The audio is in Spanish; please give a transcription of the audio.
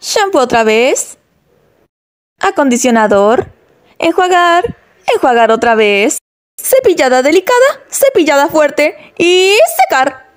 shampoo otra vez, acondicionador, enjuagar, enjuagar otra vez, cepillada delicada, cepillada fuerte y secar.